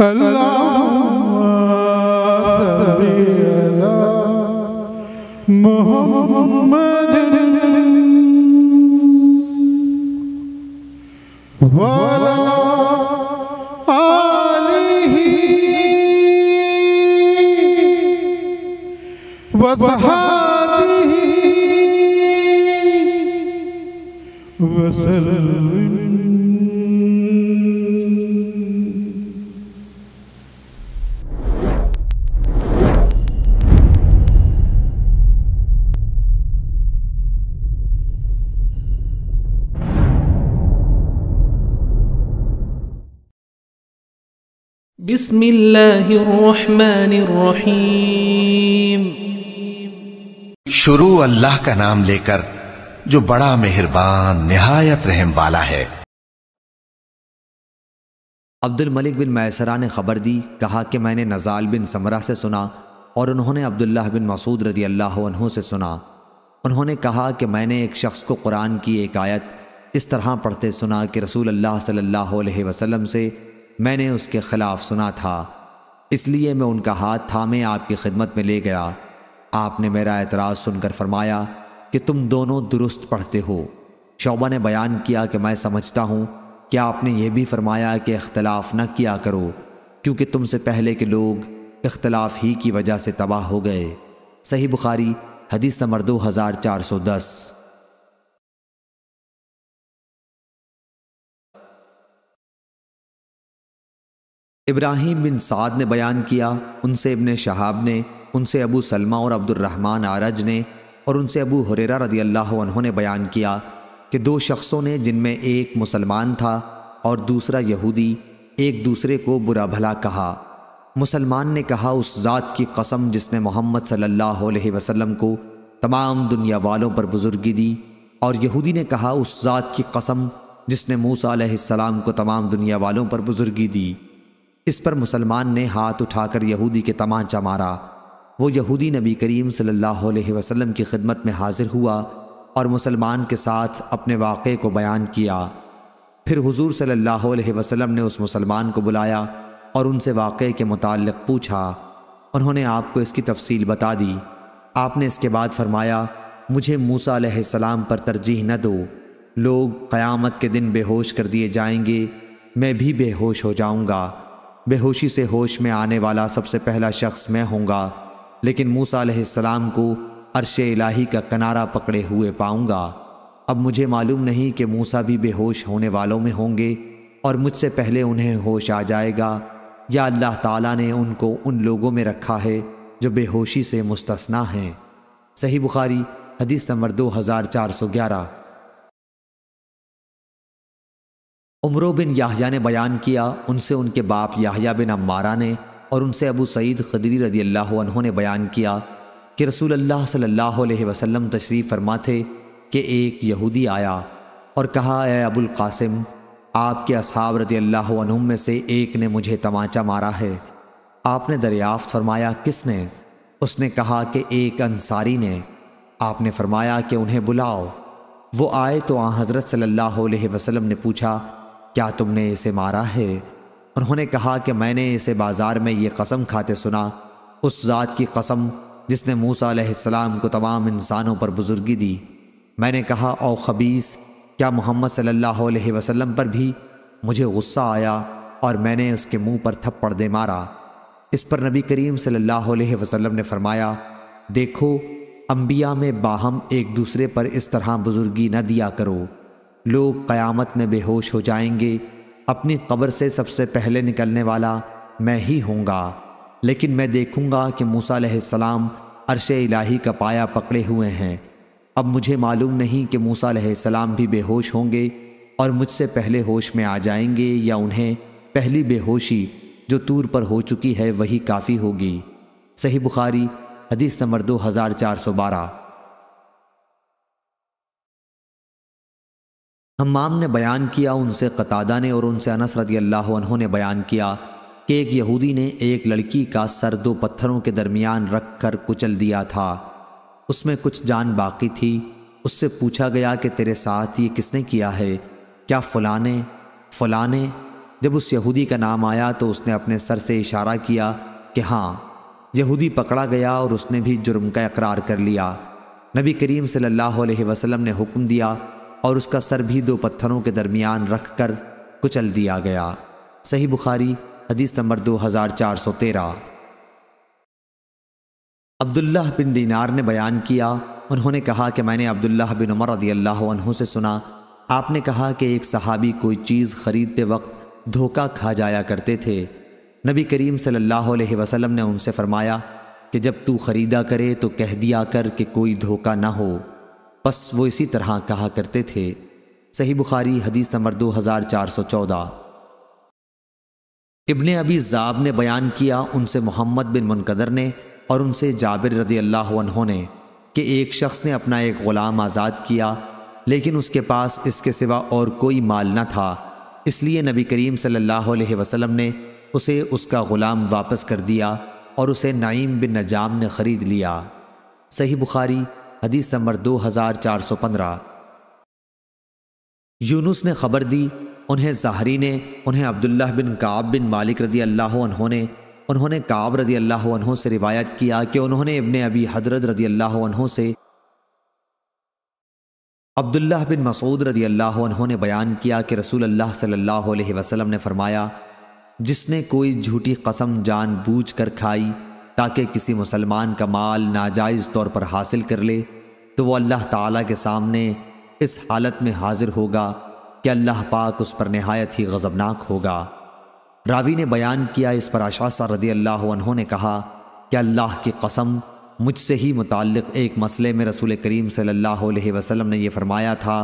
اللهم صل على محمد وعلى آله وصحابه وسلم بسم الله الرحمन الرحیم शुरू अल्लाह का नाम लेकर जो बड़ा मेहरबान निहायत रहम वाला है अब्दुल मलिक बिन मैसरा ने खबर दी कहा कि मैंने नज़ाल बिन समरा से सुना और उन्होंने अब्दुल्लाह बिन मसूद रदी अल्लाह से सुना उन्होंने कहा कि मैंने एक शख्स को कुरान की एक आयत इस तरह पढ़ते सुना कि रसूल अल्लाह सल्लल्लाहु अलैहि वसल्लम से मैंने उसके खिलाफ सुना था इसलिए मैं उनका हाथ थामे आपकी खिदमत में ले गया आपने मेरा एतराज़ सुनकर फरमाया कि तुम दोनों दुरुस्त पढ़ते हो शोबा ने बयान किया कि मैं समझता हूँ कि आपने यह भी फरमाया कि इख्तलाफ न किया करो क्योंकि तुमसे पहले के लोग इख्तलाफ ही की वजह से तबाह हो गए सही बुखारी हदीस नंबर दो हज़ार चार सौ दस इब्राहिम बिन साद ने बयान किया उनसे इबन शहाब ने उनसे अबू सलमा और अब्दुलरहमान आरज ने और उनसे अबू हुरेरा रदी अल्लाह ने बयान किया कि दो शख्सों ने जिनमें एक मुसलमान था और दूसरा यहूदी एक दूसरे को बुरा भला कहा मुसलमान ने कहा उस ज़ात की कसम जिसने मोहम्मद सल्लल्लाहु अलैहि वसल्लम को तमाम दुनिया वालों पर बुजुर्गी दी और यहूदी ने कहा उस ज़ात की कसम जिसने मूसा सलाम को तमाम दुनिया वालों पर बुजुर्गी दी इस पर मुसलमान ने हाथ उठाकर यहूदी के तमाचा मारा वो यहूदी नबी करीम सल्लल्लाहु अलैहि वसल्लम की खिदमत में हाजिर हुआ और मुसलमान के साथ अपने वाक़े को बयान किया फिर हुजूर सल्लल्लाहु अलैहि वसल्लम ने उस मुसलमान को बुलाया और उनसे वाक़े के मुतालिक पूछा उन्होंने आपको इसकी तफसील बता दी आपने इसके बाद फरमाया मुझे मूसा सलाम पर तरजीह न दो लोग क़यामत के दिन बेहोश कर दिए जाएंगे मैं भी बेहोश हो जाऊँगा बेहोशी से होश में आने वाला सबसे पहला शख्स मैं होऊंगा लेकिन मूसा सलाम को अरश इलाही का किनारा पकड़े हुए पाऊंगा अब मुझे मालूम नहीं कि मूसा भी बेहोश होने वालों में होंगे और मुझसे पहले उन्हें होश आ जाएगा या अल्लाह ताला ने उनको उन लोगों में रखा है जो बेहोशी से मुस्तना हैं सही बुखारी हदीस नंबर दो हज़ार चार सौ ग्यारह उमरो बिन याहिया ने बयान किया उनसे उनके बाप याहिया बिन अम्मारा ने और उनसे अबू सईद खदरी रदी अल्लाह ने बयान किया कि रसूल अल्लाह सल्लल्लाहु अलैहि वसल्लम तशरीफ़ फरमा थे कि एक यहूदी आया और कहा ए अबुल कासिम आपके असाब रदी अल्लाह में से एक ने मुझे तमाचा मारा है आपने दरियाफ़त फरमाया किसने उसने कहा कि एक अंसारी ने आपने फरमाया कि उन्हें बुलाओ वो आए तो आ हज़रत सल्लल्लाहु अलैहि वसल्लम ने पूछा क्या तुमने इसे मारा है उन्होंने कहा कि मैंने इसे बाज़ार में ये कसम खाते सुना उस ज़ात की कसम जिसने मूसा अलैहिस्सलाम को तमाम इंसानों पर बुज़ुर्गी दी मैंने कहा ओ खबीस क्या मोहम्मद सल्लल्लाहु अलैहि वसल्लम पर भी मुझे गुस्सा आया और मैंने उसके मुंह पर थप्पड़ दे मारा इस पर नबी करीम सल्लल्लाहु अलैहि वसल्लम ने फरमाया देखो अम्बिया में बाहम एक दूसरे पर इस तरह बुज़ुर्गी न दिया करो लोग क़यामत में बेहोश हो जाएंगे अपनी कब्र से सबसे पहले निकलने वाला मैं ही होऊंगा लेकिन मैं देखूंगा कि मूसा सलाम अरश इलाही का पाया पकड़े हुए हैं अब मुझे मालूम नहीं कि मूसा सलाम भी बेहोश होंगे और मुझसे पहले होश में आ जाएंगे या उन्हें पहली बेहोशी जो तूर पर हो चुकी है वही काफ़ी होगी सही बुखारी हदीस नंबर दो हज़ार चार सौ बारह हमाम ने बयान किया उनसे कतादा ने और उनसे अनस रदी अल्लाह ने बयान किया कि एक यहूदी ने एक लड़की का सर दो पत्थरों के दरमियान रख कर कुचल दिया था उसमें कुछ जान बाकी थी उससे पूछा गया कि तेरे साथ ये किसने किया है क्या फलाने फलाने जब उस यहूदी का नाम आया तो उसने अपने सर से इशारा किया कि हाँ यहूदी पकड़ा गया और उसने भी जुर्म का इकरार कर लिया नबी करीम सल्लल्लाहु अलैहि वसल्लम ने हुक्म दिया और उसका सर भी दो पत्थरों के दरमियान रख कर कुचल दिया गया सही बुखारी हदीस नंबर दो हज़ार चार सौ तेरह अब्दुल्ला बिन दीनार ने बयान किया उन्होंने कहा कि मैंने अब्दुल्ला बिन उमर रदी अल्लाह से सुना आपने कहा कि एक सहाबी कोई चीज़ ख़रीदते वक्त धोखा खा जाया करते थे नबी करीम सल्लल्लाहु अलैहि वसल्लम ने उनसे फ़रमाया कि जब तू ख़रीदा करे तो कह दिया कर कि कोई धोखा ना हो बस वो इसी तरह कहा करते थे सही बुखारी हदीस नंबर दो हज़ार चार सौ चौदह इबन अबी ज़ाब ने बयान किया उनसे मोहम्मद बिन मुनकदर ने और उनसे जाबिर रदी अल्लाह ने कि एक शख्स ने अपना एक ग़ुलाम आज़ाद किया लेकिन उसके पास इसके सिवा और कोई माल न था इसलिए नबी करीम सल्लल्लाहु अलैहि वसल्लम ने उसे उसका ग़ुलाम वापस कर दिया और उसे नाइम बिन नजाम ने ख़रीद लिया सही बुखारी हदीस नंबर 2415 यूनुस ने खबर दी उन्हें ज़ाहरी ने उन्हें अब्दुल्लाह बिन काब बिन मालिक रदी अल्लाह ने उन्होंने काब रदी अल्लाह से रिवायत किया कि उन्होंने इबन अबी हजरत रदी अल्लाह से अब्दुल्लाह बिन मसूद रदी अल्लाह ने बयान किया कि रसूल अल्लाह सल्लल्लाहु अलैहि वसल्लम ने फरमाया जिसने कोई झूठी कसम जानबूझ कर खाई ताकि किसी मुसलमान का माल नाजायज़ तौर पर हासिल कर ले तो वो अल्लाह ताला के सामने इस हालत में हाजिर होगा कि अल्लाह पाक उस पर नहायत ही गज़बनाक होगा रावी ने बयान किया इस पर आशासा रदी अल्लाह ने कहा कि अल्लाह की कसम मुझसे ही मुतक़ एक मसले में रसूल करीम सल्लल्लाहु वसलम ने यह फरमाया था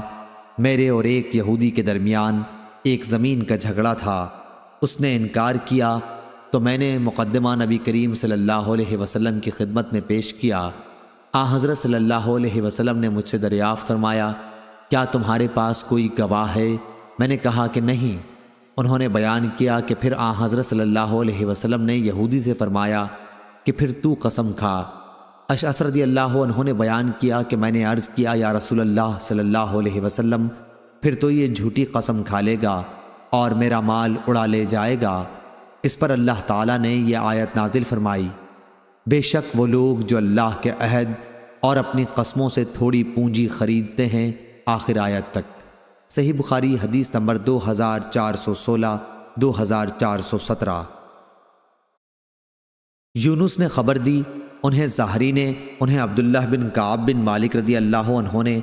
मेरे और एक यहूदी के दरमियान एक ज़मीन का झगड़ा था उसने इनकार किया तो मैंने मुकदमा नबी करीम सल्लल्लाहु अलैहि वसल्लम की खिदमत में पेश किया आ हाँ, हज़रत सल्लल्लाहु अलैहि वसल्लम ने मुझसे दरियाफ़ फरमाया क्या तुम्हारे पास कोई गवाह है मैंने कहा कि नहीं उन्होंने बयान किया कि फिर आ हाँ, हज़रत सल्लल्लाहु अलैहि वसल्लम ने यहूदी से फरमाया कि फिर तू कसम खा असरदी अल्लाह उन्होंने बयान किया कि मैंने अर्ज़ किया या अल्लाह सल्लल्लाहु अलैहि वसल्लम फिर तो ये झूठी कसम खा लेगा और मेरा माल उड़ा ले जाएगा इस पर अल्लाह ताला ने यह आयत नाजिल फरमाई बेशक वो लोग जो अल्लाह के अहद और अपनी कस्मों से थोड़ी पूंजी खरीदते हैं आखिर आयत तक सही बुखारी हदीस नंबर दो हज़ार चार सौ सोलह दो हज़ार चार सौ सत्रह यूनुस ने खबर दी उन्हें ज़ाहरी ने उन्हें अब्दुल्ला बिन काब बिन मालिक रदी अल्लाह ने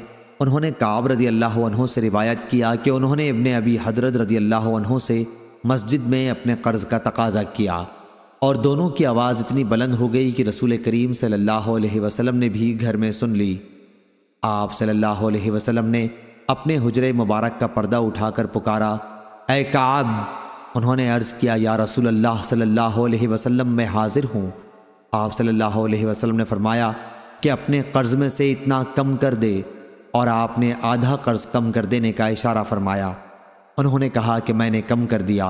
उन्होंने काब रदी अल्लाह से रिवायत किया कि उन्होंने इबन अभी हजरत रदी अल्लाह से मस्जिद में अपने कर्ज का तकाजा किया और दोनों की आवाज़ इतनी बुलंद हो गई कि रसूल करीम सल्लल्लाहु अलैहि वसल्लम ने भी घर में सुन ली आप सल्लल्लाहु अलैहि वसल्लम ने अपने हजरे मुबारक का पर्दा उठाकर पुकारा ए काब उन्होंने अर्ज़ किया या रसूल अल्लाह सल्लल्लाहु अलैहि वसल्लम मैं हाज़िर हूँ आप सल्लल्लाहु अलैहि वसल्लम ने फरमाया कि अपने कर्ज़ में से इतना कम कर दे और आपने आधा कर्ज़ कम कर देने का इशारा फरमाया उन्होंने कहा कि मैंने कम कर दिया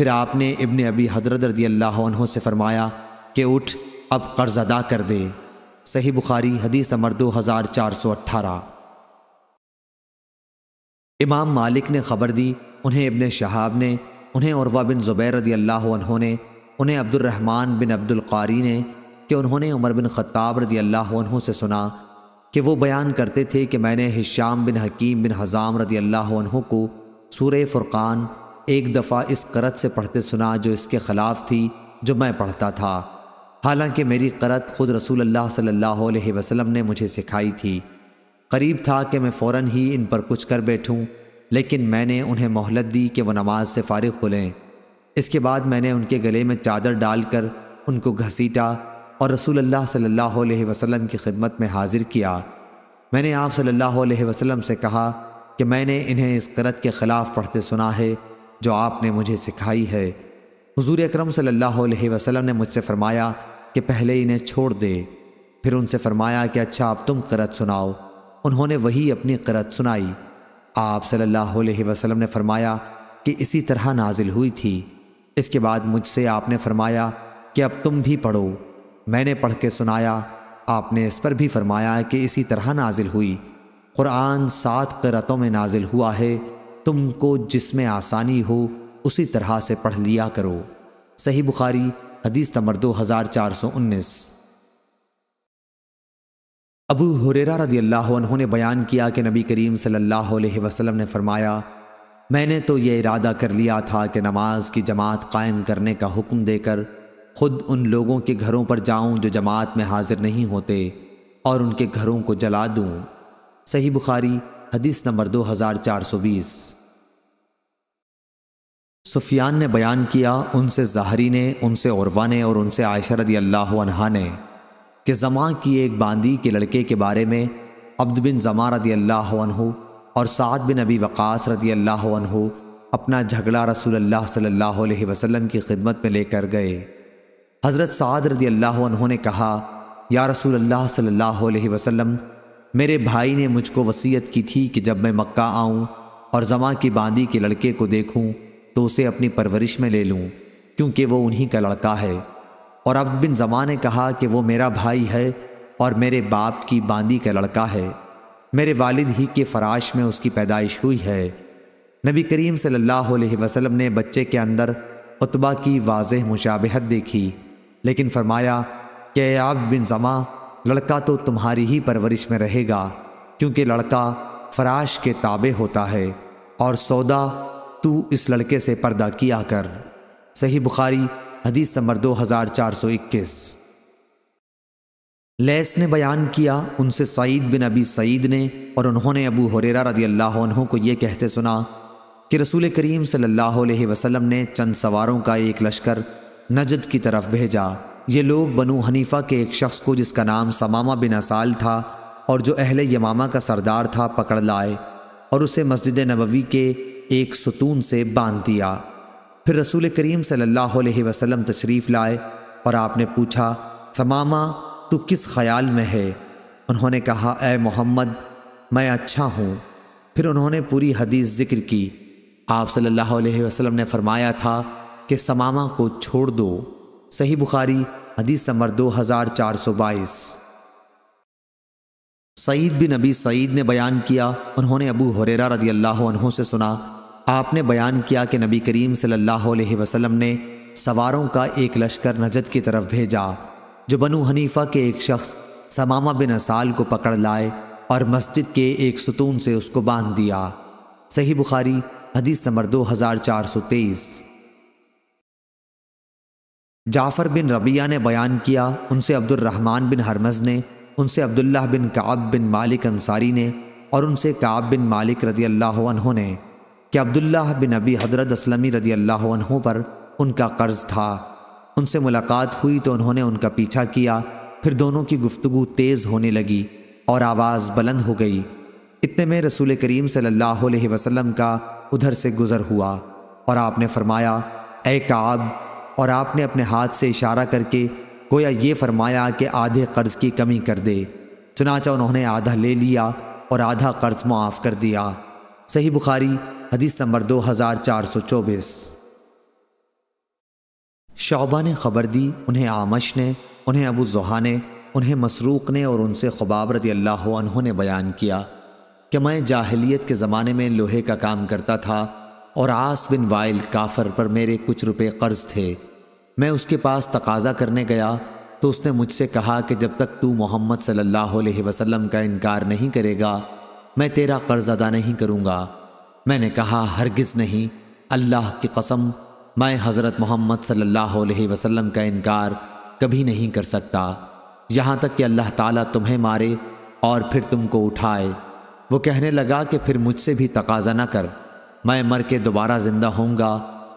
फिर आपने इबन अबी हजरत रदी अल्लाह से फरमाया कि उठ अब कर्ज अदा कर दे सही बुखारी हदीस नंबर दो हज़ार चार सौ अट्ठारह इमाम मालिक ने खबर दी उन्हें इबन शहाब ने उन्हें औरवा बिन ज़ुबैर रदी अल्लाह ने उन्हें अब्दुलरहमान बिन अब्दुल्कारी ने कि उन्होंने उमर बिन ख़त्ताब रदी अल्लाह से सुना कि वो बयान करते थे कि मैंने हिशाम बिन हकीम बिन हज़ाम रदी अल्लाह को सूर्य फ़ुरक़ान एक दफ़ा इस करत से पढ़ते सुना जो इसके ख़िलाफ़ थी जो मैं पढ़ता था हालांकि मेरी करत ख़ुद रसूल अल्लाह सल्लल्लाहु अलैहि वसल्लम ने मुझे सिखाई थी करीब था कि मैं फ़ौर ही इन पर कुछ कर बैठूं लेकिन मैंने उन्हें मोहलत दी कि वह नमाज से फ़ारिग हो लें इसके बाद मैंने उनके गले में चादर डालकर उनको घसीटा और रसूल अल्लाह सल्लल्लाहु अलैहि वसल्लम की खिदमत में हाज़िर किया मैंने आप सल्लल्लाहु अलैहि वसल्लम से कहा कि मैंने इन्हें इस करत के ख़िलाफ़ पढ़ते सुना है जो आपने मुझे सिखाई है हुजूर अकरम सल्लल्लाहु अलैहि वसल्लम ने मुझसे फ़रमाया कि पहले इन्हें छोड़ दे फिर उनसे फ़रमाया कि अच्छा आप तुम करत सुनाओ उन्होंने वही अपनी करत सुनाई आप सल्लल्लाहु अलैहि वसल्लम ने फ़रमाया कि इसी तरह नाजिल हुई थी इसके बाद मुझसे आपने फ़रमाया कि अब तुम भी पढ़ो मैंने पढ़ के सुनाया आपने इस पर भी फरमाया कि इसी तरह नाजिल हुई कुरान सात करतों में नाजिल हुआ है तुमको जिसमें आसानी हो उसी तरह से पढ़ लिया करो सही बुखारी हदीस नंबर दो हज़ार चार सौ उन्नीस अबू हुरेरा रदी अल्लाह ने बयान किया कि नबी करीम सल्लल्लाहु अलैहि वसल्लम ने फरमाया मैंने तो ये इरादा कर लिया था कि नमाज की जमात कायम करने का हुक्म देकर ख़ुद उन लोगों के घरों पर जाऊं जो जमात में हाजिर नहीं होते और उनके घरों को जला दूं सही बुखारी हदीस नंबर 2420 सुफियान ने बयान किया उनसे जाहरी ने उनसे औरवा ने और उनसे आयशा रदी अल्लाह ने कि जमा की एक बांदी के लड़के के बारे में अब्द बिन जमा रदी अल्लाह और साद बिन अबी वक़ास रदी अल्लाह अपना झगड़ा रसूल अल्लाह सल्लल्लाहु अलैहि वसल्लम की खिदमत में लेकर गए हज़रत साद रदी अल्लाह ने कहा या रसूल अल्लाह सल्लल्लाहु अलैहि वसल्लम मेरे भाई ने मुझको वसीयत की थी कि जब मैं मक्का आऊं और जमा की बांदी के लड़के को देखूं तो उसे अपनी परवरिश में ले लूं क्योंकि वो उन्हीं का लड़का है और अब बिन जमा ने कहा कि वो मेरा भाई है और मेरे बाप की बांदी का लड़का है मेरे वालिद ही के फराश में उसकी पैदाइश हुई है नबी करीम सल्लल्लाहु अलैहि वसल्लम ने बच्चे के अंदर उतबा की वाजह मुशाबहत देखी लेकिन फरमाया कि आब बिन जमा लड़का तो तुम्हारी ही परवरिश में रहेगा क्योंकि लड़का फराश के ताबे होता है और सौदा तू इस लड़के से पर्दा किया कर सही बुखारी हदीस नंबर 2421 लैस ने बयान किया उनसे सईद बिन अबी सईद ने और उन्होंने अबू हुरेरा रदी अल्लाह को ये कहते सुना कि रसूल करीम सल्लल्लाहु अलैहि वसल्लम ने चंद सवारों का एक लश्कर नजद की तरफ भेजा ये लोग बनु हनीफा के एक शख्स को जिसका नाम समामा बिन असाल था और जो अहल यमामा का सरदार था पकड़ लाए और उसे मस्जिद नबवी के एक सुतून से बांध दिया फिर रसूल करीम सल्लल्लाहु अलैहि वसल्लम तशरीफ़ लाए और आपने पूछा समामा तू किस ख्याल में है उन्होंने कहा ए मोहम्मद मैं अच्छा हूँ फिर उन्होंने पूरी हदीस ज़िक्र की आप सल्लल्लाहु अलैहि वसल्लम ने फरमाया था कि समामा को छोड़ दो सही बुखारी हदीस नंबर दो हज़ार चार सौ बाईस सईद बिन नबी सईद ने बयान किया उन्होंने अबू हुरेरा रदी अल्लाह से सुना आपने बयान किया कि नबी करीम सल्लल्लाहु अलैहि वसल्लम ने सवारों का एक लश्कर नजद की तरफ भेजा जो बनु हनीफा के एक शख्स समामा बिन असाल को पकड़ लाए और मस्जिद के एक सुतून से उसको बांध दिया सही बुखारी हदीस नंबर दो हज़ार चार सौ तेईस जाफ़र बिन रबिया ने बयान किया उनसे अब्दुलरहमान बिन हरमज़ ने उनसे अब्दुल्ला बिन काब बिन मालिक अंसारी ने और उनसे काब बिन मालिक रदी अल्लाह ने कि अब्दुल्ला बिन अबी हजरत असलमी रदी अल्लाह पर उनका कर्ज़ था उनसे मुलाकात हुई तो उन्होंने उनका पीछा किया फिर दोनों की गुफ्तु तेज़ होने लगी और आवाज़ बुलंद हो गई इतने में रसूल करीम सल्लल्लाहु अलैहि वसल्लम का उधर से गुज़र हुआ और आपने फरमाया ए काब और आपने अपने हाथ से इशारा करके गोया ये फरमाया कि आधे कर्ज की कमी कर दे चुनाचा उन्होंने आधा ले लिया और आधा कर्ज माफ कर दिया सही बुखारी हदीस नंबर दो हज़ार चार सौ चौबीस शौबा ने खबर दी उन्हें आमश ने उन्हें अबू जुहा ने उन्हें मसरूक ने और उनसे खबाब रदी अल्लाह ने बयान किया कि मैं जाहलीत के ज़माने में लोहे का काम करता था और आस बिन वाइल काफर पर मेरे कुछ रुपए कर्ज थे मैं उसके पास तकाजा करने गया तो उसने मुझसे कहा कि जब तक तू मोहम्मद सल्लल्लाहु अलैहि वसल्लम का इनकार नहीं करेगा मैं तेरा कर्ज अदा नहीं करूँगा मैंने कहा हरगिज़ नहीं अल्लाह की कसम मैं हज़रत मोहम्मद सल्लल्लाहु अलैहि वसल्लम का इनकार कभी नहीं कर सकता यहाँ तक कि अल्लाह ताला तुम्हें मारे और फिर तुमको उठाए वो कहने लगा कि फिर मुझसे भी तकाजा ना कर मैं मर के दोबारा ज़िंदा होऊंगा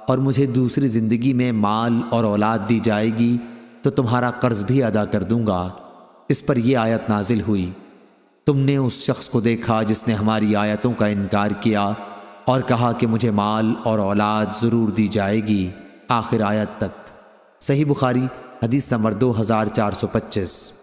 और मुझे दूसरी ज़िंदगी में माल और औलाद दी जाएगी तो तुम्हारा कर्ज भी अदा कर दूंगा इस पर यह आयत नाजिल हुई तुमने उस शख्स को देखा जिसने हमारी आयतों का इनकार किया और कहा कि मुझे माल और औलाद ज़रूर दी जाएगी आखिर आयत तक सही बुखारी हदीस नंबर दो हज़ार चार सौ पच्चीस